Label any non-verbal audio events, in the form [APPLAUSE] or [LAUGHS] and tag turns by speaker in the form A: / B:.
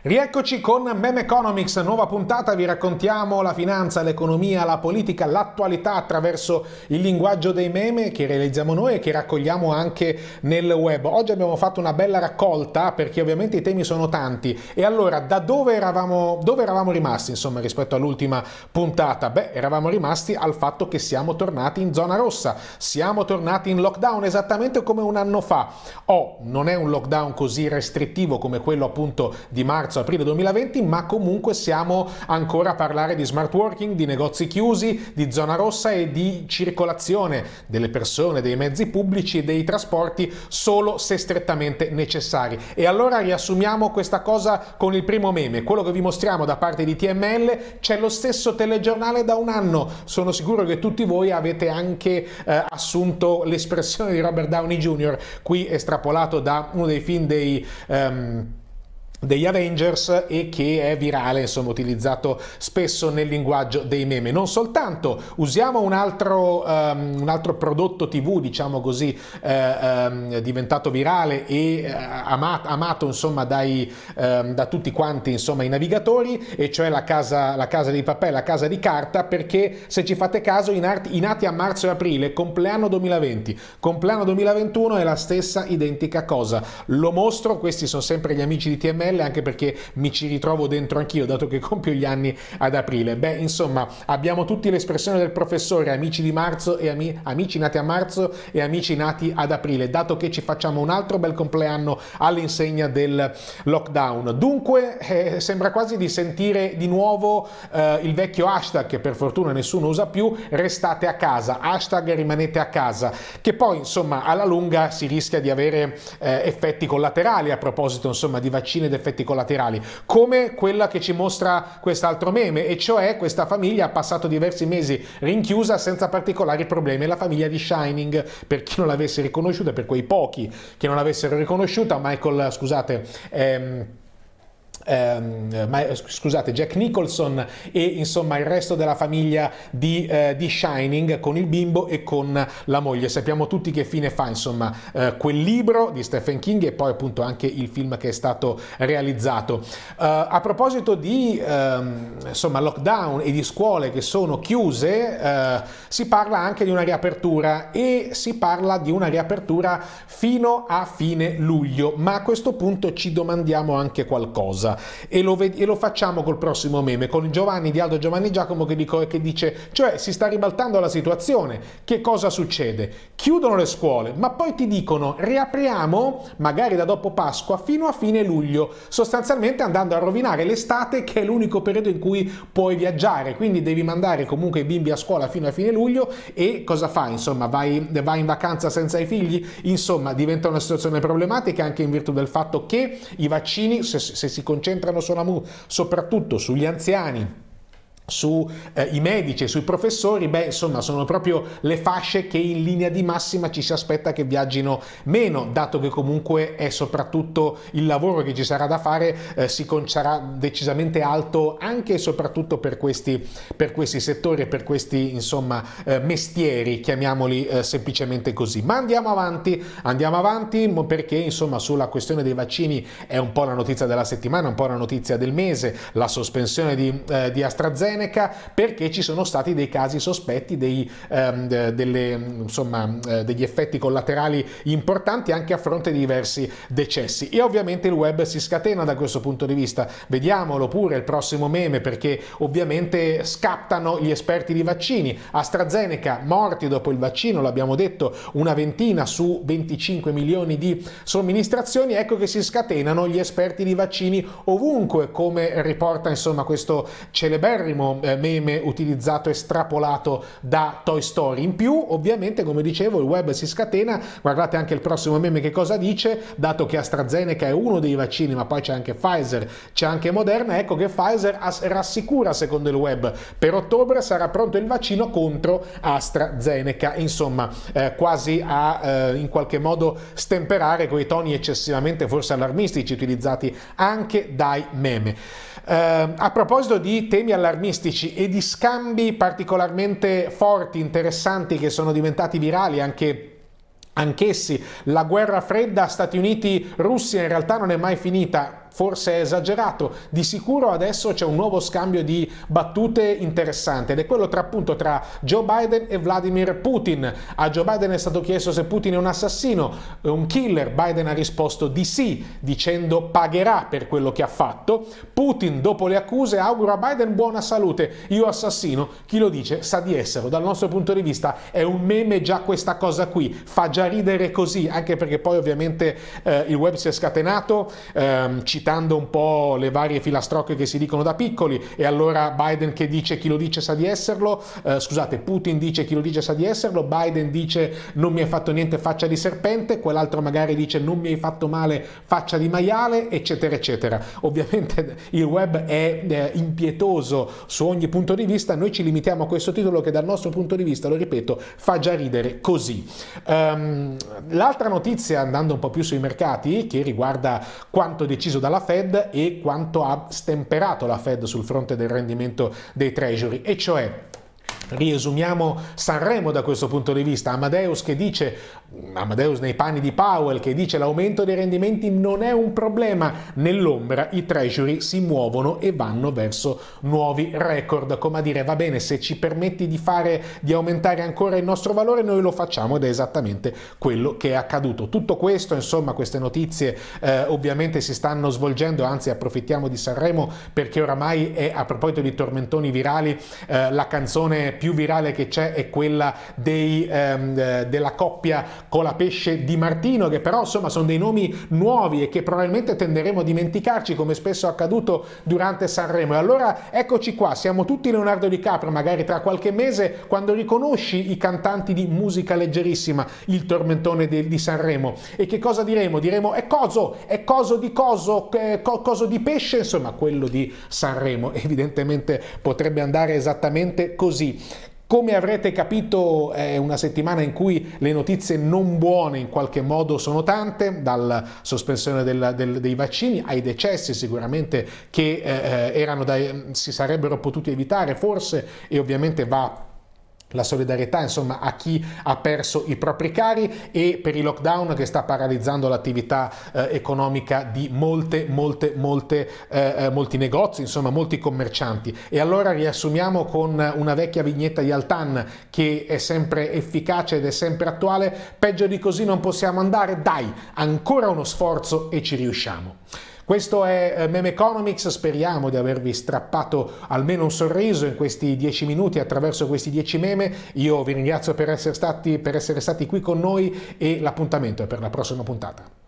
A: Rieccoci con Meme Economics, nuova puntata, vi raccontiamo la finanza, l'economia, la politica, l'attualità attraverso il linguaggio dei meme che realizziamo noi e che raccogliamo anche nel web. Oggi abbiamo fatto una bella raccolta perché ovviamente i temi sono tanti. E allora, da dove eravamo, dove eravamo rimasti insomma rispetto all'ultima puntata? Beh, eravamo rimasti al fatto che siamo tornati in zona rossa, siamo tornati in lockdown esattamente come un anno fa. Oh, non è un lockdown così restrittivo come quello appunto di marzo marzo-aprile 2020, ma comunque siamo ancora a parlare di smart working, di negozi chiusi, di zona rossa e di circolazione delle persone, dei mezzi pubblici e dei trasporti solo se strettamente necessari. E allora riassumiamo questa cosa con il primo meme, quello che vi mostriamo da parte di TML, c'è lo stesso telegiornale da un anno. Sono sicuro che tutti voi avete anche eh, assunto l'espressione di Robert Downey Jr., qui estrapolato da uno dei film dei... Um, degli Avengers e che è virale, insomma, utilizzato spesso nel linguaggio dei meme. Non soltanto, usiamo un altro, um, un altro prodotto TV, diciamo così, eh, um, diventato virale e eh, amato, amato, insomma, dai, eh, da tutti quanti, insomma, i navigatori, e cioè la casa, la casa di papè, la casa di carta, perché se ci fate caso, i, nati, i nati a marzo e aprile, compleanno 2020, compleanno 2021 è la stessa identica cosa. Lo mostro, questi sono sempre gli amici di TMS, caramelle anche perché mi ci ritrovo dentro anch'io dato che compio gli anni ad aprile. Beh, insomma, abbiamo tutti l'espressione del professore, amici di marzo e ami amici nati a marzo e amici nati ad aprile, dato che ci facciamo un altro bel compleanno all'insegna del lockdown. Dunque, eh, sembra quasi di sentire di nuovo eh, il vecchio hashtag che per fortuna nessuno usa più, restate a casa, hashtag rimanete a casa, che poi insomma alla lunga si rischia di avere eh, effetti collaterali a proposito insomma di vaccini e effetti collaterali, come quella che ci mostra quest'altro meme, e cioè questa famiglia ha passato diversi mesi rinchiusa senza particolari problemi, la famiglia di Shining, per chi non l'avesse riconosciuta, per quei pochi che non l'avessero riconosciuta, Michael, scusate, ehm, ehm, eh, scusate, Jack Nicholson e insomma il resto della famiglia di, eh, di, Shining con il bimbo e con la moglie. Sappiamo tutti che fine fa insomma eh, quel libro di Stephen King e poi appunto anche il film che è stato realizzato. Eh, a proposito di ehm, insomma lockdown e di scuole che sono chiuse, eh, si parla anche di una riapertura e si parla di una riapertura fino a fine luglio, ma a questo punto ci domandiamo anche qualcosa e lo, e lo, facciamo col prossimo meme, con Giovanni di Aldo Giovanni Giacomo che, dico, che dice, cioè si sta ribaltando la situazione, che cosa succede? Chiudono le scuole, ma poi ti dicono riapriamo magari da dopo Pasqua fino a fine luglio, sostanzialmente andando a rovinare l'estate che è l'unico periodo in cui puoi viaggiare, quindi devi mandare comunque i bimbi a scuola fino a fine luglio e cosa fai? Insomma, vai, vai in vacanza senza i figli? Insomma, diventa una situazione problematica anche in virtù del fatto che i vaccini, se, se si continuano concentrano soprattutto sugli anziani sui eh, medici e sui professori, beh, insomma, sono proprio le fasce che in linea di massima ci si aspetta che viaggino meno, dato che comunque è soprattutto il lavoro che ci sarà da fare, eh, si sarà decisamente alto anche e soprattutto per questi, per questi settori e per questi, insomma, eh, mestieri, chiamiamoli eh, semplicemente così. Ma andiamo avanti, andiamo avanti perché, insomma, sulla questione dei vaccini è un po' la notizia della settimana, un po' la notizia del mese, la sospensione di, eh, di AstraZeneca, Seneca perché ci sono stati dei casi sospetti dei, ehm, delle, insomma, eh, degli effetti collaterali importanti anche a fronte di diversi decessi. E ovviamente il web si scatena da questo punto di vista. Vediamolo pure il prossimo meme perché ovviamente scattano gli esperti di vaccini. AstraZeneca morti dopo il vaccino, l'abbiamo detto, una ventina su 25 milioni di somministrazioni. Ecco che si scatenano gli esperti di vaccini ovunque, come riporta insomma questo celeberrimo eh, meme utilizzato, estrapolato da Toy Story. In più, ovviamente, come dicevo, il web si scatena, guardate anche il prossimo meme che cosa dice, dato che AstraZeneca è uno dei vaccini, ma poi c'è anche Pfizer, c'è anche Moderna, ecco che Pfizer rassicura secondo il web, per ottobre sarà pronto il vaccino contro AstraZeneca, insomma, eh, quasi a eh, in qualche modo stemperare quei toni eccessivamente forse allarmistici utilizzati anche dai meme. Eh, a proposito di temi allarmistici, calcistici e di scambi particolarmente forti, interessanti, che sono diventati virali anche anch'essi. La guerra fredda Stati Uniti-Russia in realtà non è mai finita, forse è esagerato, di sicuro adesso c'è un nuovo scambio di battute interessante ed è quello tra appunto tra Joe Biden e Vladimir Putin. A Joe Biden è stato chiesto se Putin è un assassino, un killer, Biden ha risposto di sì, dicendo pagherà per quello che ha fatto. Putin dopo le accuse augura a Biden buona salute, io assassino, chi lo dice sa di esserlo. Dal nostro punto di vista è un meme già questa cosa qui, fa già ridere così, anche perché poi ovviamente eh, il web si è scatenato, ehm, ci citando un po' le varie filastrocche che si dicono da piccoli e allora Biden che dice chi lo dice sa di esserlo, eh, scusate Putin dice chi lo dice sa di esserlo, Biden dice non mi hai fatto niente faccia di serpente, quell'altro magari dice non mi hai fatto male faccia di maiale, eccetera eccetera. Ovviamente il web è eh, impietoso su ogni punto di vista, noi ci limitiamo a questo titolo che dal nostro punto di vista, lo ripeto, fa già ridere così. Um, l'altra notizia andando un po' più sui mercati che riguarda quanto deciso da dalla Fed e quanto ha stemperato la Fed sul fronte del rendimento dei treasury, e cioè Riesumiamo Sanremo da questo punto di vista. Amadeus che dice, Amadeus nei panni di Powell, che dice l'aumento dei rendimenti non è un problema. Nell'ombra i treasury si muovono e vanno verso nuovi record. Come a dire, va bene, se ci permetti di, fare, di aumentare ancora il nostro valore, noi lo facciamo ed è esattamente quello che è accaduto. Tutto questo, insomma, queste notizie eh, ovviamente si stanno svolgendo, anzi approfittiamo di Sanremo perché oramai è, a proposito di tormentoni virali, eh, la canzone più virale che c'è è quella dei, ehm, eh, della coppia Colapesce di Martino, che però insomma sono dei nomi nuovi e che probabilmente tenderemo a dimenticarci come spesso è accaduto durante Sanremo. E allora eccoci qua, siamo tutti Leonardo Di Caprio, magari tra qualche mese, quando riconosci i cantanti di musica leggerissima, il tormentone di, di Sanremo. E che cosa diremo? Diremo è coso, è coso di coso, eh, co, coso di pesce, insomma quello di Sanremo. [LAUGHS] Evidentemente potrebbe andare esattamente così. Come avrete capito è una settimana in cui le notizie non buone in qualche modo sono tante, dalla sospensione del, del, dei vaccini ai decessi sicuramente che eh, eh da, si sarebbero potuti evitare forse e ovviamente va la solidarietà insomma, a chi ha perso i propri cari e per i lockdown che sta paralizzando l'attività eh, economica di molte, molte, molte, eh, eh, molti negozi, insomma molti commercianti. E allora riassumiamo con una vecchia vignetta di Altan che è sempre efficace ed è sempre attuale, peggio di così non possiamo andare, dai, ancora uno sforzo e ci riusciamo. Questo è eh, Meme Economics, speriamo di avervi strappato almeno un sorriso in questi dieci minuti attraverso questi dieci meme. Io vi ringrazio per essere stati, per essere stati qui con noi e l'appuntamento è per la prossima puntata.